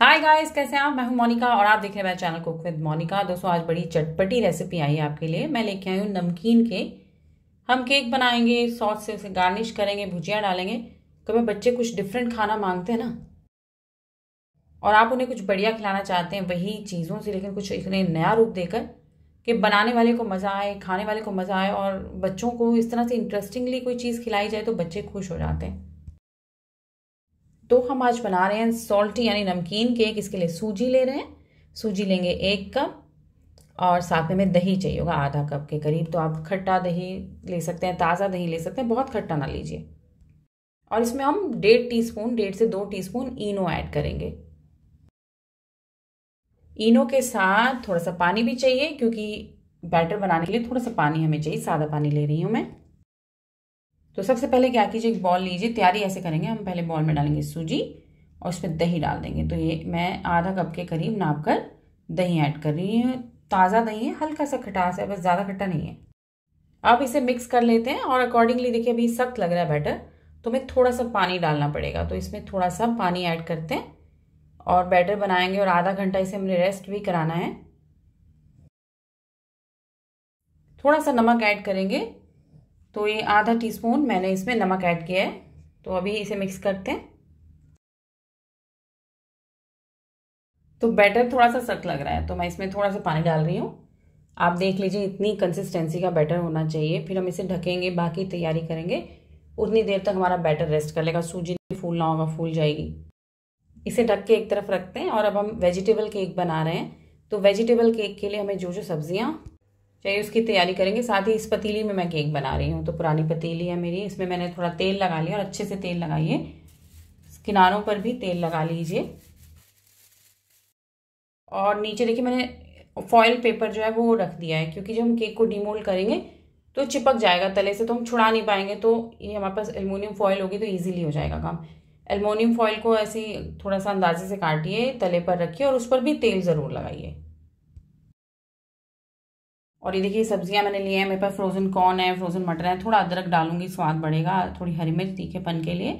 hi guys कैसे हैं आप मैं हूं मोनिका और आप देख रहे हैं मेरे चैनल कुक विद मोनिका दोस्तों आज बड़ी चटपटी रेसिपी आई है आपके लिए मैं लेके आई हूँ नमकीन के हम केक बनाएंगे सॉस से उसे गार्निश करेंगे भुजिया डालेंगे कभी तो बच्चे कुछ डिफरेंट खाना मांगते हैं ना और आप उन्हें कुछ बढ़िया खिलाना चाहते हैं वही चीज़ों से लेकिन कुछ इतने नया रूप देकर कि बनाने वाले को मज़ा आए खाने वाले को मज़ा आए और बच्चों को इस तरह से इंटरेस्टिंगली कोई चीज़ खिलाई जाए तो बच्चे खुश हो जाते हैं तो हम आज बना रहे हैं सॉल्टी यानी नमकीन केक इसके लिए सूजी ले रहे हैं सूजी लेंगे एक कप और साथ में दही चाहिए होगा आधा कप के करीब तो आप खट्टा दही ले सकते हैं ताज़ा दही ले सकते हैं बहुत खट्टा ना लीजिए और इसमें हम डेढ़ टी स्पून डेढ़ से दो टी स्पून इनो ऐड करेंगे इनो के साथ थोड़ा सा पानी भी चाहिए क्योंकि बैटर बनाने के लिए थोड़ा सा पानी हमें चाहिए सादा पानी ले रही हूँ मैं तो सबसे पहले क्या कीजिए एक बॉल लीजिए तैयारी ऐसे करेंगे हम पहले बॉल में डालेंगे सूजी और उसमें दही डाल देंगे तो ये मैं आधा कप के करीब नाप कर दही ऐड कर रही हूँ ताज़ा दही है हल्का सा खटास है बस ज़्यादा खट्टा नहीं है अब इसे मिक्स कर लेते हैं और अकॉर्डिंगली देखिए अभी सख्त लग रहा है बैटर तो हमें थोड़ा सा पानी डालना पड़ेगा तो इसमें थोड़ा सा पानी ऐड करते हैं और बैटर बनाएंगे और आधा घंटा इसे हमने रेस्ट भी कराना है थोड़ा सा नमक ऐड करेंगे तो ये आधा टीस्पून मैंने इसमें नमक ऐड किया है तो अभी इसे मिक्स करते हैं तो बैटर थोड़ा सा सख्त लग रहा है तो मैं इसमें थोड़ा सा पानी डाल रही हूँ आप देख लीजिए इतनी कंसिस्टेंसी का बैटर होना चाहिए फिर हम इसे ढकेंगे बाकी तैयारी करेंगे उतनी देर तक हमारा बैटर रेस्ट कर लेगा सूजी फूलना होगा फूल जाएगी इसे ढक के एक तरफ रखते हैं और अब हम वेजिटेबल केक बना रहे हैं तो वेजिटेबल केक के लिए हमें जो जो सब्जियाँ चलिए उसकी तैयारी करेंगे साथ ही इस पतीली में मैं केक बना रही हूँ तो पुरानी पतीली है मेरी इसमें मैंने थोड़ा तेल लगा लिया और अच्छे से तेल लगाइए किनारों पर भी तेल लगा लीजिए और नीचे देखिए मैंने फॉयल पेपर जो है वो रख दिया है क्योंकि जब हम केक को डिमोल्ड करेंगे तो चिपक जाएगा तले से तो हम छुड़ा नहीं पाएंगे तो ये हमारे पास एलमोनियम फॉयल होगी तो ईजिली हो जाएगा काम एलमोनियम फॉयल को ऐसे थोड़ा सा अंदाजे से काटिए तले पर रखिए और उस पर भी तेल ज़रूर लगाइए और ये देखिए सब्जियां मैंने लिए हैं मेरे पास फ्रोज़न कॉर्न है फ्रोज़न मटर है थोड़ा अदरक डालूंगी स्वाद बढ़ेगा थोड़ी हरी मिर्च तीखेपन के लिए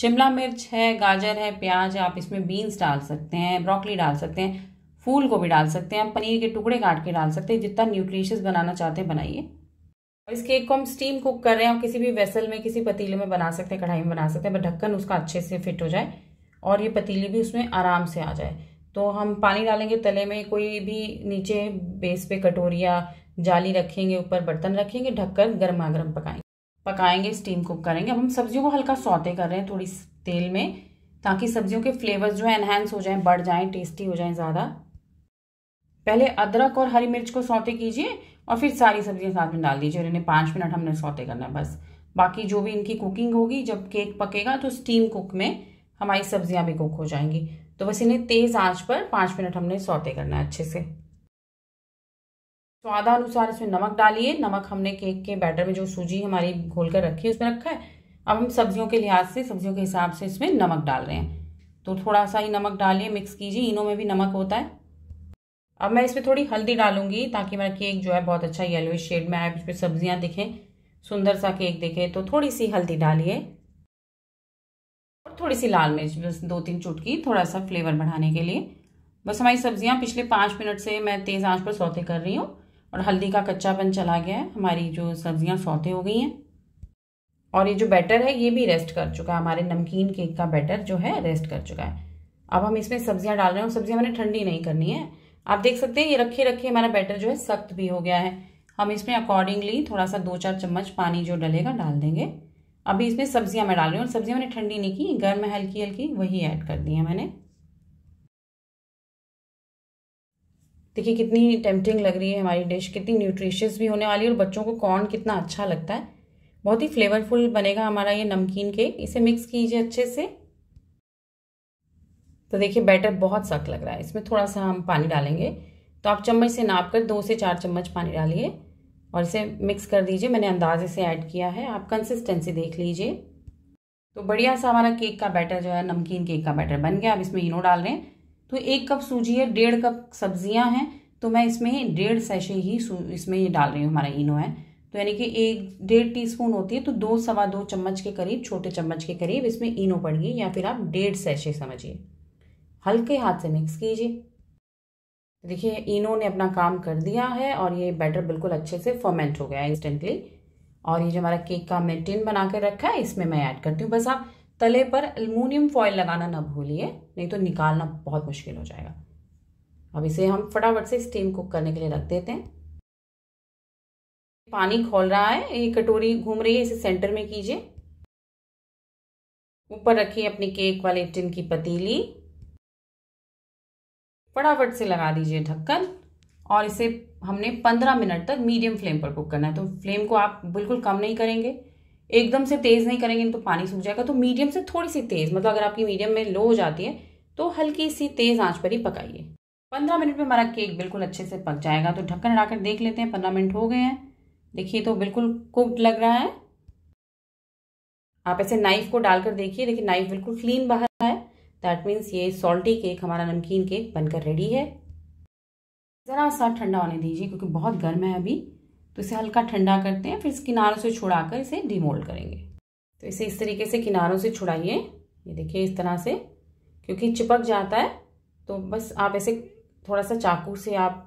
शिमला मिर्च है गाजर है प्याज है आप इसमें बीन्स डाल सकते हैं ब्रोकली डाल सकते हैं फूल को भी डाल सकते हैं पनीर के टुकड़े काट के डाल सकते हैं जितना न्यूट्रिशियस बनाना चाहते हैं बनाइए और इस केक को हम स्टीम कुक कर रहे हैं हम किसी भी वेसल में किसी पतीले में बना सकते हैं कढ़ाई में बना सकते हैं बट ढक्कन उसका अच्छे से फिट हो जाए और ये पतीली भी उसमें आराम से आ जाए तो हम पानी डालेंगे तले में कोई भी नीचे बेस पे कटोरिया जाली रखेंगे ऊपर बर्तन रखेंगे ढककर गर्मा गर्म पकाएंगे पकाएंगे स्टीम कुक करेंगे अब हम सब्जियों को हल्का सौते कर रहे हैं थोड़ी तेल में ताकि सब्जियों के फ्लेवर्स जो है एनहेंस हो जाएं बढ़ जाएं टेस्टी हो जाएं ज़्यादा पहले अदरक और हरी मिर्च को सौते कीजिए और फिर सारी सब्जियां साथ में डाल दीजिए और इन्हें पाँच मिनट हमने सौते करना है बस बाकी जो भी इनकी कुकिंग होगी जब केक पकेगा तो स्टीम कुक में हमारी सब्जियां भी कुक हो जाएंगी तो बस इन्हें तेज़ आंच पर पांच मिनट हमने सौते करना है अच्छे से स्वादानुसार इसमें नमक डालिए नमक हमने केक के बैटर में जो सूजी हमारी घोल कर रखी है उसमें रखा है अब हम सब्जियों के लिहाज से सब्जियों के हिसाब से इसमें नमक डाल रहे हैं तो थोड़ा सा ही नमक डालिए मिक्स कीजिए इनों में भी नमक होता है अब मैं इसमें थोड़ी हल्दी डालूंगी ताकि मेरा केक जो है बहुत अच्छा येलोइ शेड में आए इस पर सब्जियाँ दिखें सुंदर सा केक दिखे तो थोड़ी सी हल्दी डालिए और थोड़ी सी लाल मिर्च बस दो तीन चुटकी थोड़ा सा फ्लेवर बढ़ाने के लिए बस हमारी सब्जियां पिछले पाँच मिनट से मैं तेज़ आंच पर सौते कर रही हूँ और हल्दी का कच्चापन चला गया है हमारी जो सब्जियां सौते हो गई हैं और ये जो बैटर है ये भी रेस्ट कर चुका है हमारे नमकीन केक का बैटर जो है रेस्ट कर चुका है अब हम इसमें सब्जियां डाल रहे हैं सब्जियां मैंने ठंडी नहीं करनी है आप देख सकते हैं ये रखे रखे हमारा बैटर जो है सख्त भी हो गया है हम इसमें अकॉर्डिंगली थोड़ा सा दो चार चम्मच पानी जो डलेगा डाल देंगे अभी इसमें सब्जियां मैं डाल रही हूँ सब्जियां मैंने ठंडी नहीं की गर्म है हल्की हल्की वही ऐड कर दी है मैंने देखिए कितनी टेम्पटिंग लग रही है हमारी डिश कितनी न्यूट्रिशियस भी होने वाली है और बच्चों को कॉर्न कितना अच्छा लगता है बहुत ही फ्लेवरफुल बनेगा हमारा ये नमकीन केक इसे मिक्स कीजिए अच्छे से तो देखिए बैटर बहुत सख्त लग रहा है इसमें थोड़ा सा हम पानी डालेंगे तो आप चम्मच से नाप कर दो से चार चम्मच पानी डालिए और इसे मिक्स कर दीजिए मैंने अंदाजे से ऐड किया है आप कंसिस्टेंसी देख लीजिए तो बढ़िया सा हमारा केक का बैटर जो है नमकीन केक का बैटर बन गया अब इसमें इनो डाल रहे हैं तो एक कप सूजी है डेढ़ कप सब्जियां हैं तो मैं इसमें डेढ़ सैशे ही इसमें ये डाल रही हूँ हमारा इनो है तो यानी कि एक डेढ़ टी होती है तो दो सवा दो चम्मच के करीब छोटे चम्मच के करीब इसमें इनो पड़ गई या फिर आप डेढ़ सैशे समझिए हल्के हाथ से मिक्स कीजिए देखिए इनो ने अपना काम कर दिया है और ये बैटर बिल्कुल अच्छे से फर्मेंट हो गया है इंस्टेंटली और ये जो हमारा केक का मेंटेन बना के रखा है इसमें मैं ऐड करती हूँ बस आप तले पर अल्मोनियम फॉयल लगाना ना भूलिए नहीं तो निकालना बहुत मुश्किल हो जाएगा अब इसे हम फटाफट से स्टीम कुक करने के लिए रख देते हैं पानी खोल रहा है ये कटोरी घूम रही है इसे सेंटर में कीजिए ऊपर रखिए अपनी केक वाले टिन की पतीली फटाफट से लगा दीजिए ढक्कन और इसे हमने पंद्रह मिनट तक मीडियम फ्लेम पर कुक करना है तो फ्लेम को आप बिल्कुल कम नहीं करेंगे एकदम से तेज़ नहीं करेंगे तो पानी सूख जाएगा तो मीडियम से थोड़ी सी तेज़ मतलब अगर आपकी मीडियम में लो हो जाती है तो हल्की सी तेज़ आंच पर ही पकाइए पंद्रह मिनट में हमारा केक बिल्कुल अच्छे से पक जाएगा तो ढक्कन हटाकर देख लेते हैं पंद्रह मिनट हो गए हैं देखिए तो बिल्कुल कुकड लग रहा है आप ऐसे नाइफ को डालकर देखिए देखिए नाइफ बिल्कुल क्लीन बाहर है दैट मीन्स ये सॉल्टी केक हमारा नमकीन केक बनकर रेडी है ज़रा सा ठंडा होने दीजिए क्योंकि बहुत गर्म है अभी तो इसे हल्का ठंडा करते हैं फिर इस किनारों से छुड़ाकर इसे डिमोल्ड करेंगे तो इसे इस तरीके से किनारों से छुड़ाइए ये देखिए इस तरह से क्योंकि चिपक जाता है तो बस आप ऐसे थोड़ा सा चाकू से आप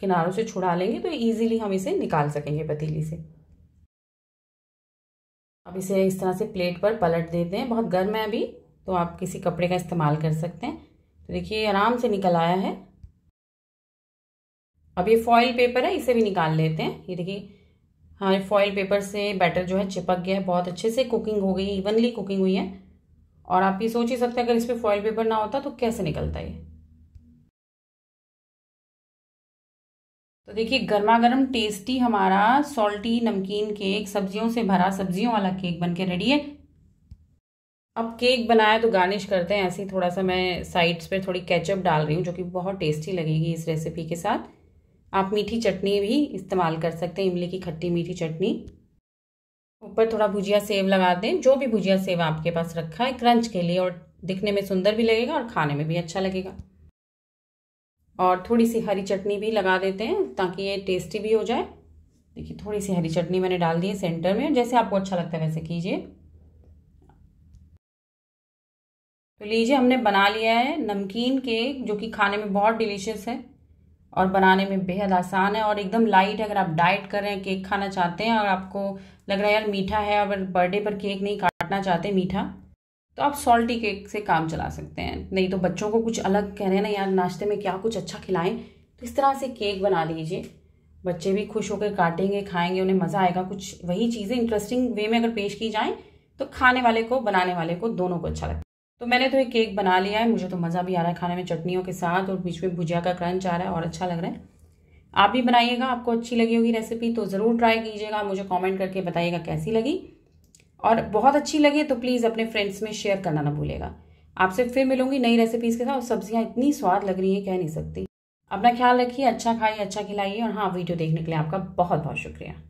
किनारों से छुड़ा लेंगे तो ईजिली हम इसे निकाल सकेंगे पतीली से अब इसे इस तरह से प्लेट पर पलट देते हैं बहुत गर्म है अभी तो आप किसी कपड़े का इस्तेमाल कर सकते हैं तो देखिए आराम से निकल आया है अब ये फॉइल पेपर है इसे भी निकाल लेते हैं ये देखिए हमारे फॉइल पेपर से बैटर जो है चिपक गया है बहुत अच्छे से कुकिंग हो गई इवनली कुकिंग हुई है और आप ये सोच ही सकते हैं अगर इस पर फॉइल पेपर ना होता तो कैसे निकलता ये तो देखिए गर्मा गर्म टेस्टी हमारा सॉल्टी नमकीन केक सब्जियों से भरा सब्जियों वाला केक बनके रेडी है अब केक बनाया तो गार्निश करते हैं ऐसे ही थोड़ा सा मैं साइड्स पे थोड़ी केचप डाल रही हूँ जो कि बहुत टेस्टी लगेगी इस रेसिपी के साथ आप मीठी चटनी भी इस्तेमाल कर सकते हैं इमली की खट्टी मीठी चटनी ऊपर थोड़ा भुजिया सेव लगा दें जो भी भुजिया सेव आपके पास रखा है क्रंच के लिए और दिखने में सुंदर भी लगेगा और खाने में भी अच्छा लगेगा और थोड़ी सी हरी चटनी भी लगा देते हैं ताकि ये टेस्टी भी हो जाए देखिए थोड़ी सी हरी चटनी मैंने डाल दी है सेंटर में जैसे आपको अच्छा लगता है वैसे कीजिए तो लीजिए हमने बना लिया है नमकीन केक जो कि खाने में बहुत डिलीशियस है और बनाने में बेहद आसान है और एकदम लाइट है अगर आप डाइट कर रहे हैं केक खाना चाहते हैं और आपको लग रहा है यार मीठा है और बर्थडे पर केक नहीं काटना चाहते मीठा तो आप सॉल्टी केक से काम चला सकते हैं नहीं तो बच्चों को कुछ अलग कह रहे हैं ना यार नाश्ते में क्या कुछ अच्छा खिलाएं तो इस तरह से केक बना लीजिए बच्चे भी खुश होकर काटेंगे खाएंगे उन्हें मज़ा आएगा कुछ वही चीज़ें इंटरेस्टिंग वे में अगर पेश की जाएँ तो खाने वाले को बनाने वाले को दोनों को अच्छा लगता है तो मैंने तो एक केक बना लिया है मुझे तो मज़ा भी आ रहा है खाने में चटनियों के साथ और बीच में भुजिया का क्रंच आ रहा है और अच्छा लग रहा है आप भी बनाइएगा आपको अच्छी लगी होगी रेसिपी तो ज़रूर ट्राई कीजिएगा मुझे कमेंट करके बताइएगा कैसी लगी और बहुत अच्छी लगी तो प्लीज़ अपने फ्रेंड्स में शेयर करना ना भूलेगा आपसे फिर मिलूंगी नई रेसिपीज़ के साथ और सब्जियाँ इतनी स्वाद लग रही हैं कह नहीं सकती अपना ख्याल रखिए अच्छा खाइए अच्छा खिलाइए और हाँ वीडियो देखने के लिए आपका बहुत बहुत शुक्रिया